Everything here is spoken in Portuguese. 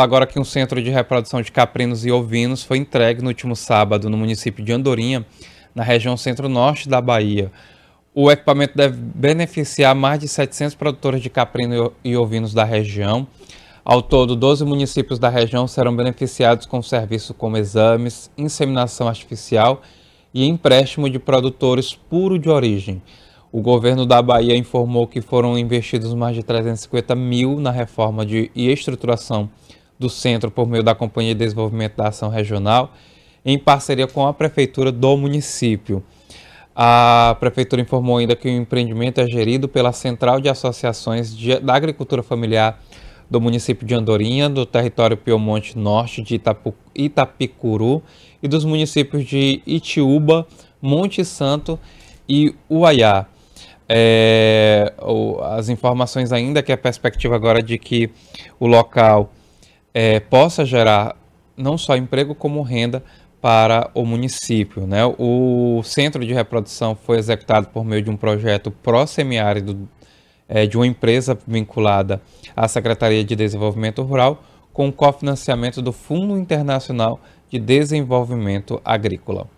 agora que um centro de reprodução de caprinos e ovinos foi entregue no último sábado no município de Andorinha, na região centro-norte da Bahia. O equipamento deve beneficiar mais de 700 produtores de caprino e ovinos da região. Ao todo, 12 municípios da região serão beneficiados com o serviço como exames, inseminação artificial e empréstimo de produtores puro de origem. O governo da Bahia informou que foram investidos mais de 350 mil na reforma de, e estruturação do centro por meio da Companhia de Desenvolvimento da Ação Regional, em parceria com a Prefeitura do município. A Prefeitura informou ainda que o empreendimento é gerido pela Central de Associações de, da Agricultura Familiar do município de Andorinha, do território Piemonte Norte de Itapu, Itapicuru e dos municípios de Itiúba, Monte Santo e Uaiá. É, as informações ainda que é a perspectiva agora de que o local é, possa gerar não só emprego como renda para o município. Né? O centro de reprodução foi executado por meio de um projeto pró-semiárido é, de uma empresa vinculada à Secretaria de Desenvolvimento Rural, com cofinanciamento do Fundo Internacional de Desenvolvimento Agrícola.